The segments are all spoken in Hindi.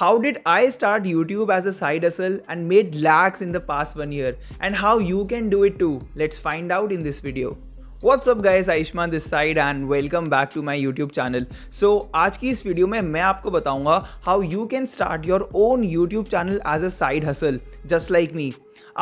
how did I start YouTube as a side hustle and made lakhs in the past one year and how you can do it too. Let's find out in this video. What's up guys Ayushman this side and welcome back to my YouTube channel. So आज की इस वीडियो में मैं आपको बताऊंगा how you can start your own YouTube channel as a side hustle, just like me.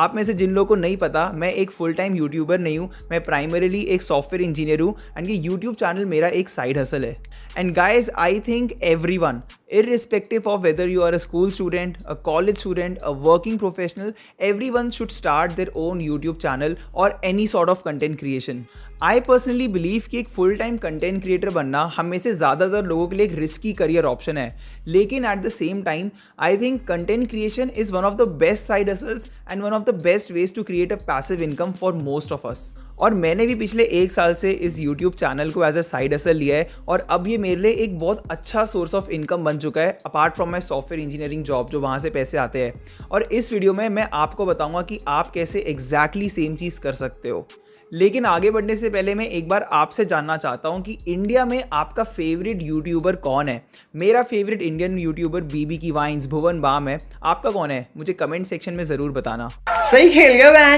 आप में से जिन लोगों को नहीं पता मैं एक फुल टाइम यूट्यूबर नहीं हूँ मैं प्राइमरीली एक सॉफ्टवेयर इंजीनियर हूँ एंड ये यूट्यूब चैनल मेरा एक साइड हसल है and guys I think everyone irrespective of whether you are a school student, a college student, a working professional, everyone should start their own YouTube channel or any sort of content creation. I personally believe कि एक फुल टाइम कंटेंट क्रिएटर बनना हमें से ज़्यादातर लोगों के लिए एक रिस्की करियर ऑप्शन है लेकिन at the same time I think content creation is one of the best side hustles and one of the best ways to create a passive income for most of us और मैंने भी पिछले एक साल से इस यूट्यूब चैनल को एज अ साइड असर लिया है और अब ये मेरे लिए एक बहुत अच्छा सोर्स ऑफ इनकम बन चुका है apart from my software engineering job जो वहाँ से पैसे आते हैं और इस वीडियो में मैं आपको बताऊँगा कि आप कैसे एग्जैक्टली सेम चीज़ कर सकते हो लेकिन आगे बढ़ने से पहले मैं एक बार आपसे जानना चाहता हूँ कि इंडिया में आपका फेवरेट यूट्यूबर कौन है मेरा फेवरेट इंडियन यूट्यूबर बीबी की वाइंस भुवन बाम है आपका कौन है मुझे कमेंट सेक्शन में ज़रूर बताना सही खेल गया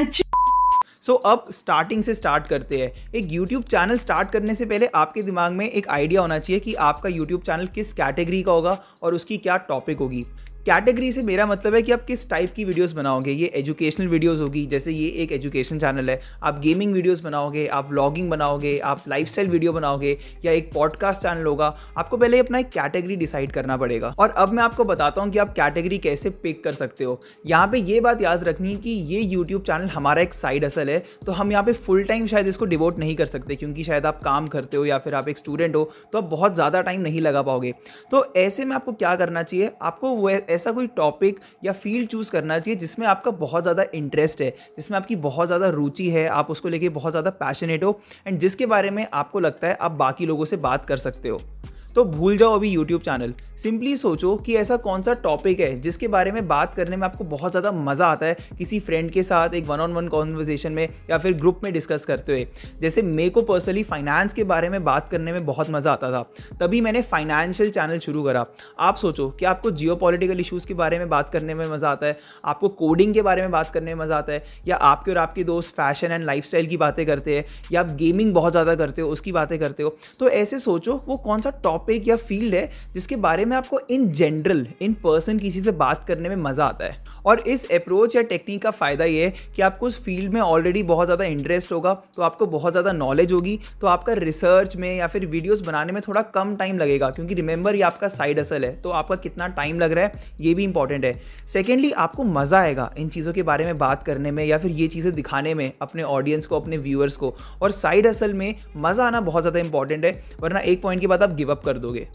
सो so, अब स्टार्टिंग से स्टार्ट करते हैं एक यूट्यूब चैनल स्टार्ट करने से पहले आपके दिमाग में एक आइडिया होना चाहिए कि आपका यूट्यूब चैनल किस कैटेगरी का होगा और उसकी क्या टॉपिक होगी कैटेगरी से मेरा मतलब है कि आप किस टाइप की वीडियोस बनाओगे ये एजुकेशनल वीडियोस होगी जैसे ये एक एजुकेशन चैनल है आप गेमिंग वीडियोस बनाओगे आप व्लॉगिंग बनाओगे आप लाइफस्टाइल वीडियो बनाओगे या एक पॉडकास्ट चैनल होगा आपको पहले अपना एक कैटेगरी डिसाइड करना पड़ेगा और अब मैं आपको बताता हूँ कि आप कैटेगरी कैसे पिक कर सकते हो यहाँ पे ये बात याद रखनी कि ये यूट्यूब चैनल हमारा एक साइड असल है तो हम यहाँ पे फुल टाइम शायद इसको डिवोट नहीं कर सकते क्योंकि शायद आप काम करते हो या फिर आप एक स्टूडेंट हो तो आप बहुत ज़्यादा टाइम नहीं लगा पाओगे तो ऐसे में आपको क्या करना चाहिए आपको ऐसा कोई टॉपिक या फील्ड चूज़ करना चाहिए जिसमें आपका बहुत ज़्यादा इंटरेस्ट है जिसमें आपकी बहुत ज़्यादा रुचि है आप उसको लेके बहुत ज़्यादा पैशनेट हो एंड जिसके बारे में आपको लगता है आप बाकी लोगों से बात कर सकते हो तो भूल जाओ अभी यूट्यूब चैनल सिंपली सोचो कि ऐसा कौन सा टॉपिक है जिसके बारे में बात करने में आपको बहुत ज़्यादा मज़ा आता है किसी फ्रेंड के साथ एक वन ऑन वन कॉन्वर्जेसन में या फिर ग्रुप में डिस्कस करते हुए जैसे मेरे को पर्सनली फाइनेंस के बारे में बात करने में बहुत मज़ा आता था तभी मैंने फाइनेंशियल चैनल शुरू करा आप सोचो कि आपको जियो पॉलिटिकल इशूज़ के बारे में बात करने में मज़ा आता है आपको कोडिंग के बारे में बात करने में मज़ा आता है या आपके और आपके दोस्त फैशन एंड लाइफ की बातें करते हैं या आप गेमिंग बहुत ज़्यादा करते हो उसकी बातें करते हो तो ऐसे सोचो वो कौन सा टॉपिक टॉपिक या फील्ड है जिसके बारे में आपको इन जनरल इन पर्सन किसी से बात करने में मज़ा आता है और इस अप्रोच या टेक्निक का फ़ायदा ये है कि आपको उस फील्ड में ऑलरेडी बहुत ज़्यादा इंटरेस्ट होगा तो आपको बहुत ज़्यादा नॉलेज होगी तो आपका रिसर्च में या फिर वीडियोज़ बनाने में थोड़ा कम टाइम लगेगा क्योंकि रिमेंबर ये आपका साइड असल है तो आपका कितना टाइम लग रहा है ये भी इंपॉर्टेंट है सेकेंडली आपको मज़ा आएगा इन चीज़ों के बारे में बात करने में या फिर ये चीज़ें दिखाने में अपने ऑडियंस को अपने व्यूअर्स को और साइड असल में मज़ा आना बहुत ज़्यादा इंपॉर्टेंट है वरना एक पॉइंट के बाद आप गिव अप कर दोगे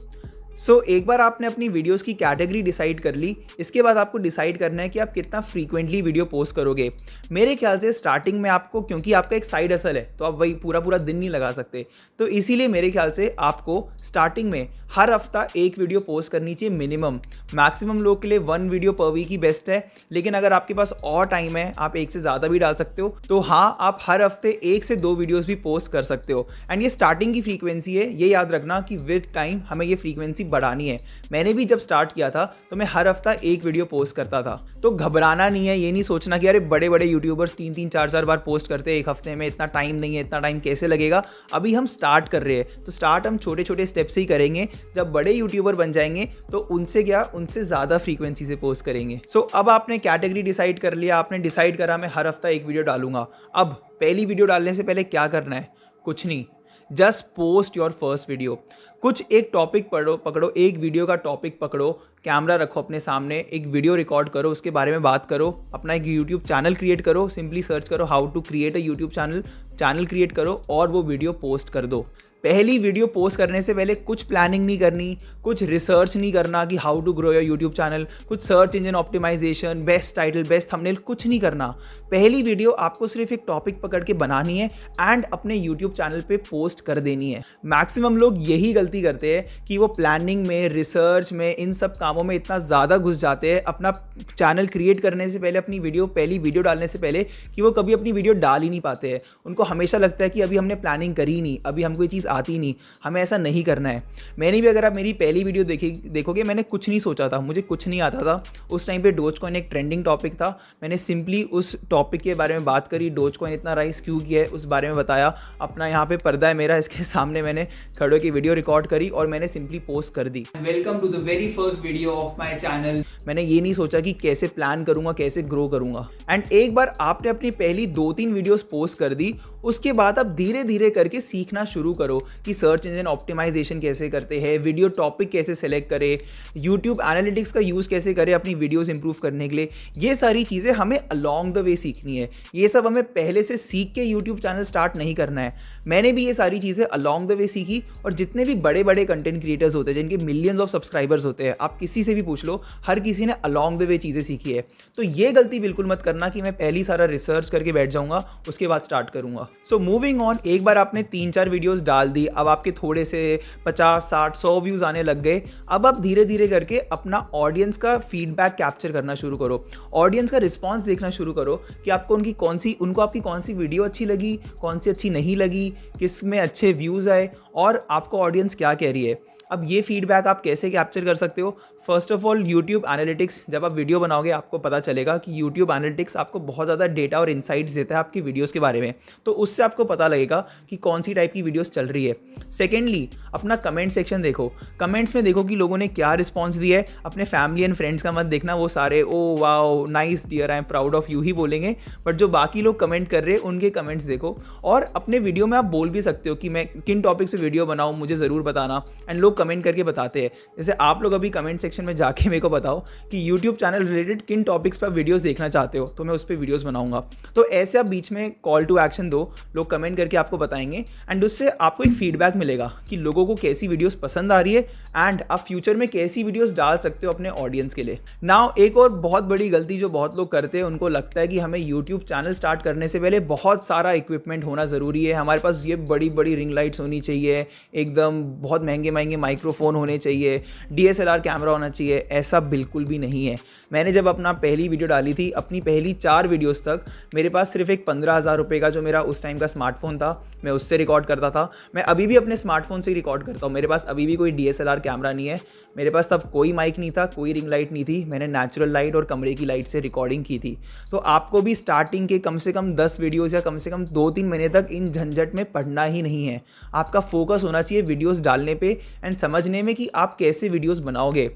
सो so, एक बार आपने अपनी वीडियोस की कैटेगरी डिसाइड कर ली इसके बाद आपको डिसाइड करना है कि आप कितना फ्रीक्वेंटली वीडियो पोस्ट करोगे मेरे ख्याल से स्टार्टिंग में आपको क्योंकि आपका एक साइड असल है तो आप वही पूरा पूरा दिन नहीं लगा सकते तो इसीलिए मेरे ख्याल से आपको स्टार्टिंग में हर हफ्ता एक वीडियो पोस्ट करनी चाहिए मिनिमम मैक्सिमम लोग के लिए वन वीडियो पर वीक ही बेस्ट है लेकिन अगर आपके पास और टाइम है आप एक से ज़्यादा भी डाल सकते हो तो हाँ आप हर हफ्ते एक से दो वीडियोज़ भी पोस्ट कर सकते हो एंड ये स्टार्टिंग की फ्रीक्वेंसी है ये याद रखना कि विद टाइम हमें ये फ्रीक्वेंसी बढ़ानी है मैंने भी जब स्टार्ट किया था तो मैं हर हफ्ता एक वीडियो पोस्ट करता था तो घबराना नहीं है ये नहीं सोचना कि अरे बड़े बड़े यूट्यूबर्स तीन तीन चार चार बार पोस्ट करते हैं एक हफ्ते में इतना टाइम नहीं है इतना टाइम कैसे लगेगा अभी हम स्टार्ट कर रहे हैं तो स्टार्ट हम छोटे छोटे स्टेप से ही करेंगे जब बड़े यूट्यूबर बन जाएंगे तो उनसे क्या उनसे ज़्यादा फ्रीक्वेंसी से पोस्ट करेंगे सो so, अब आपने कैटेगरी डिसाइड कर लिया आपने डिसाइड करा मैं हर हफ्ता एक वीडियो डालूंगा अब पहली वीडियो डालने से पहले क्या करना है कुछ नहीं just post your first video कुछ एक टॉपिक पढ़ो पकड़ो एक वीडियो का टॉपिक पकड़ो कैमरा रखो अपने सामने एक वीडियो रिकॉर्ड करो उसके बारे में बात करो अपना एक यूट्यूब चैनल क्रिएट करो सिंपली सर्च करो how to create a YouTube channel channel create करो और वो वीडियो पोस्ट कर दो पहली वीडियो पोस्ट करने से पहले कुछ प्लानिंग नहीं करनी कुछ रिसर्च नहीं करना कि how to grow your YouTube channel कुछ search engine optimization best title best thumbnail कुछ नहीं करना पहली वीडियो आपको सिर्फ एक टॉपिक पकड़ के बनानी है एंड अपने यूट्यूब चैनल पर पोस्ट कर देनी है मैक्सिमम लोग यही गलती करते हैं कि वो प्लानिंग में रिसर्च में इन सब कामों में इतना ज़्यादा घुस जाते हैं अपना चैनल क्रिएट करने से पहले अपनी वीडियो पहली वीडियो डालने से पहले कि वो कभी अपनी वीडियो डाल ही नहीं पाते हैं उनको हमेशा लगता है कि अभी हमने प्लानिंग करी नहीं अभी हमको ये चीज़ आती नहीं हमें ऐसा नहीं करना है मैंने भी अगर आप मेरी पहली वीडियो देखी देखोगे मैंने कुछ नहीं सोचा था मुझे कुछ नहीं आता था उस टाइम पर डोज कॉइन एक ट्रेंडिंग टॉपिक था मैंने सिंपली उस टॉपिक के बारे में बात करी डोज कॉइन इतना राइस क्यों किया है उस बारे में बताया अपना यहाँ पर पर्दा है मेरा इसके सामने मैंने खड़ो की वीडियो रिकॉर्ड करी और मैंने सिंपली पोस्ट कर दी welcome to the very first video of my channel मैंने ये नहीं सोचा कि कैसे प्लान करूंगा कैसे ग्रो करूंगा एंड एक बार आपने अपनी पहली दो तीन वीडियोस पोस्ट कर दी उसके बाद आप धीरे धीरे करके सीखना शुरू करो कि सर्च इंजन ऑप्टिमाइजेशन कैसे करते हैं वीडियो टॉपिक कैसे सेलेक्ट करें यूट्यूब एनालिटिक्स का यूज़ कैसे करें अपनी वीडियोज़ इंप्रूव करने के लिए ये सारी चीज़ें हमें अलॉन्ग द वे सीखनी है ये सब हमें पहले से सीख के यूट्यूब चैनल स्टार्ट नहीं करना है मैंने भी ये सारी चीज़ें अलॉन्ग द वे सीखी और जितने भी बड़े बड़े कंटेंट क्रिएटर्स होते हैं जिनके मिलियंस ऑफ सब्सक्राइबर्स होते हैं आप किसी से भी पूछ लो हर किसी ने अलॉन्ग द वे चीज़ें सीखी है तो ये गलती बिल्कुल मत करना कि मैं पहली सारा रिसर्च करके बैठ जाऊँगा उसके बाद स्टार्ट करूँगा सो मूविंग ऑन एक बार आपने तीन चार वीडियोज़ डाल दी अब आपके थोड़े से पचास साठ सौ व्यूज़ आने लग गए अब आप धीरे धीरे करके अपना ऑडियंस का फीडबैक कैप्चर करना शुरू करो ऑडियंस का रिस्पॉन्स देखना शुरू करो कि आपको उनकी कौन सी उनको आपकी कौन सी वीडियो अच्छी लगी कौन सी अच्छी नहीं लगी किस में अच्छे व्यूज़ आए और आपको ऑडियंस क्या कह रही है अब ये फीडबैक आप कैसे कैप्चर कर सकते हो first of all YouTube analytics जब आप वीडियो बनाओगे आपको पता चलेगा कि यूट्यूब एनालिटिक्स आपको बहुत ज़्यादा डेटा और इंसाइट्स देता है आपकी वीडियोस के बारे में तो उससे आपको पता लगेगा कि कौन सी टाइप की वीडियोस चल रही है सेकेंडली अपना कमेंट सेक्शन देखो कमेंट्स में देखो कि लोगों ने क्या रिस्पॉन्स दिया है अपने फैमिली एंड फ्रेंड्स का मत देखना वो सारे oh wow nice dear I am proud of you ही बोलेंगे बट जो बाकी लोग कमेंट कर रहे हैं उनके कमेंट्स देखो और अपने वीडियो में आप बोल भी सकते हो कि मैं किन टॉपिक्स से वीडियो बनाऊँ मुझे ज़रूर बताना एंड लोग लोग कमेंट करके बताते हैं जैसे आप लोग अभी कमेंट सेक्शन में जाके मेरे को बताओ कि यूट्यूब चैनल रिलेटेड किन टॉपिक्स पर वीडियोस देखना चाहते हो तो मैं उस पर वीडियोस बनाऊंगा तो ऐसे आप बीच में कॉल टू एक्शन दो लोग कमेंट करके आपको बताएंगे एंड उससे आपको एक फीडबैक मिलेगा कि लोगों को कैसी वीडियोज़ पसंद आ रही है एंड आप फ्यूचर में कैसी वीडियोज़ डाल सकते हो अपने ऑडियंस के लिए नाउ एक और बहुत बड़ी गलती जो बहुत लोग करते हैं उनको लगता है कि हमें यूट्यूब चैनल स्टार्ट करने से पहले बहुत सारा इक्विपमेंट होना ज़रूरी है हमारे पास ये बड़ी बड़ी रिंग लाइट्स होनी चाहिए एकदम बहुत महंगे महंगे माइक्रोफोन होने चाहिए डी कैमरा होना चाहिए ऐसा बिल्कुल भी नहीं है मैंने जब अपना पहली वीडियो डाली थी अपनी पहली चार वीडियोस तक मेरे पास सिर्फ एक पंद्रह हज़ार रुपये का जो मेरा उस टाइम का स्मार्टफोन था मैं उससे रिकॉर्ड करता था मैं अभी भी अपने स्मार्टफोन से रिकॉर्ड करता हूँ मेरे पास अभी भी कोई डी कैमरा नहीं है मेरे पास तब कोई माइक नहीं था कोई रिंग लाइट नहीं थी मैंने नेचुरल लाइट और कमरे की लाइट से रिकॉर्डिंग की थी तो आपको भी स्टार्टिंग के कम से कम दस वीडियोज़ या कम से कम दो तीन महीने तक इन झंझट में पढ़ना ही नहीं है आपका फोकस होना चाहिए वीडियोज़ डालने पर एंड एंड समझने में कि आप कैसे वीडियोस बनाओगे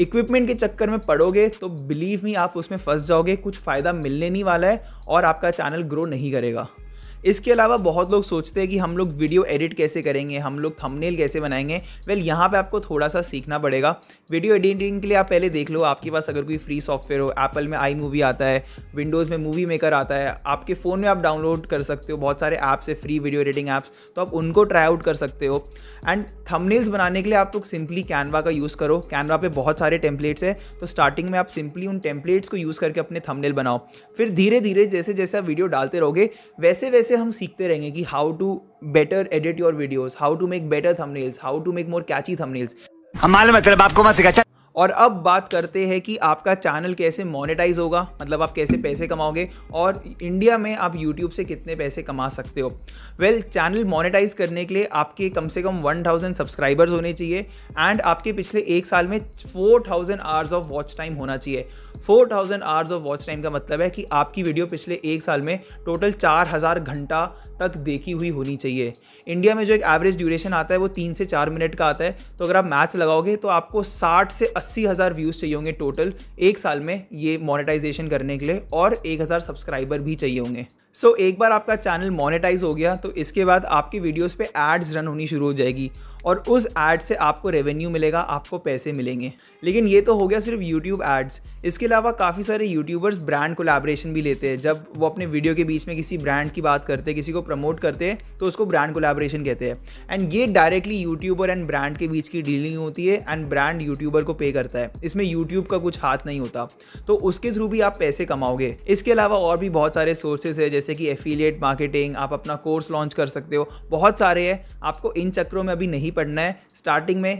इक्विपमेंट के चक्कर में पड़ोगे तो बिलीव मी आप उसमें फंस जाओगे कुछ फ़ायदा मिलने नहीं वाला है और आपका चैनल ग्रो नहीं करेगा इसके अलावा बहुत लोग सोचते हैं कि हम लोग वीडियो एडिट कैसे करेंगे हम लोग थंबनेल कैसे बनाएंगे वेल यहाँ पे आपको थोड़ा सा सीखना पड़ेगा वीडियो एडिटिंग के लिए आप पहले देख लो आपके पास अगर कोई फ्री सॉफ्टवेयर हो एप्पल में आई मूवी आता है विंडोज़ में मूवी मेकर आता है आपके फ़ोन में आप डाउनलोड कर सकते हो बहुत सारे ऐप्स है फ्री वीडियो एडिटिंग ऐप्स तो आप उनको ट्राई आउट कर सकते हो एंड थमनेल्स बनाने के लिए आप लोग सिंपली कैनवा का यूज़ करो कैनवा पे बहुत सारे टेम्पलेट्स है तो स्टार्टिंग में आप सिंपली उन टेम्पलेट्स को यूज़ करके अपने थमनेल बनाओ फिर धीरे धीरे जैसे जैसे आप वीडियो डालते रहोगे वैसे वैसे ऐसे हम सीखते रहेंगे कि how to better edit your videos how to make better thumbnails how to make more catchy thumbnails हमारे मतलब आपको मत सिखा और अब बात करते हैं कि आपका चैनल कैसे मोनेटाइज होगा मतलब आप कैसे पैसे कमाओगे और इंडिया में आप यूट्यूब से कितने पैसे कमा सकते हो वेल चैनल मोनेटाइज करने के लिए आपके कम से कम 1000 सब्सक्राइबर्स होने चाहिए एंड आपके पिछले एक साल में 4000 आवर्स ऑफ वॉच टाइम होना चाहिए four thousand hours of watch time का मतलब है कि आपकी वीडियो पिछले एक साल में टोटल चार हज़ार घंटा तक देखी हुई होनी चाहिए इंडिया में जो एक एवरेज ड्यूरेशन आता है वो तीन से चार मिनट का आता है तो अगर आप मैथ्स लगाओगे तो आपको साठ से अस्सी हज़ार व्यूज़ चाहिए होंगे टोटल एक साल में ये मोनेटाइजेशन करने के लिए और एक हज़ार सब्सक्राइबर भी चाहिए होंगे सो so, एक बार आपका चैनल मोनेटाइज हो गया तो इसके बाद आपकी वीडियोस पे एड्स रन होनी शुरू हो जाएगी और उस एड से आपको रेवेन्यू मिलेगा आपको पैसे मिलेंगे लेकिन ये तो हो गया सिर्फ यूट्यूब एड्स इसके अलावा काफ़ी सारे यूट्यूबर्स ब्रांड कोलाब्रेशन भी लेते हैं जब वो अपने वीडियो के बीच में किसी ब्रांड की बात करते हैं किसी को प्रमोट करते हैं तो उसको ब्रांड कोलाब्रेशन कहते हैं एंड ये डायरेक्टली यूट्यूबर एंड ब्रांड के बीच की डीलिंग होती है एंड ब्रांड यूट्यूबर को पे करता है इसमें यूट्यूब का कुछ हाथ नहीं होता तो उसके थ्रू भी आप पैसे कमाओगे इसके अलावा और भी बहुत सारे सोर्सेज है जैसे कि एफिलिएट मार्केटिंग आप अपना कोर्स लॉन्च कर सकते हो बहुत सारे हैं आपको इन चक्रों में अभी नहीं नहीं पढ़ना है स्टार्टिंग में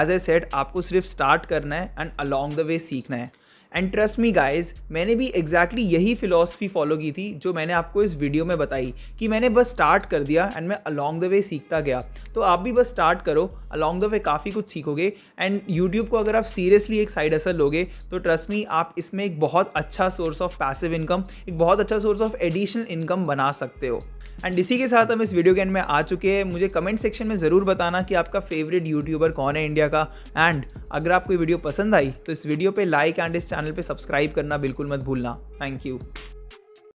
एज ए सेट आपको सिर्फ स्टार्ट करना है एंड अलॉन्ग द वे सीखना है एंड ट्रस्ट मी गाइज मैंने भी एग्जैक्टली exactly यही फिलोसफी फॉलो की थी जो मैंने आपको इस वीडियो में बताई कि मैंने बस स्टार्ट कर दिया एंड मैं अलॉन्ग द वे सीखता गया तो आप भी बस स्टार्ट करो अलॉन्ग द वे काफ़ी कुछ सीखोगे एंड यूट्यूब को अगर आप सीरियसली एक साइड असर लोगे तो ट्रस्ट मी आप इसमें एक बहुत अच्छा सोर्स ऑफ पैसिव इनकम एक बहुत अच्छा सोर्स ऑफ एडिशनल इनकम बना सकते हो एंड इसी के साथ हम इस वीडियो के एंड में आ चुके हैं मुझे कमेंट सेक्शन में ज़रूर बताना कि आपका फेवरेट यूट्यूबर कौन है इंडिया का एंड अगर आपको वीडियो पसंद आई तो इस वीडियो पर लाइक एंड इस चैनल पर सब्सक्राइब करना बिल्कुल मत भूलना थैंक यू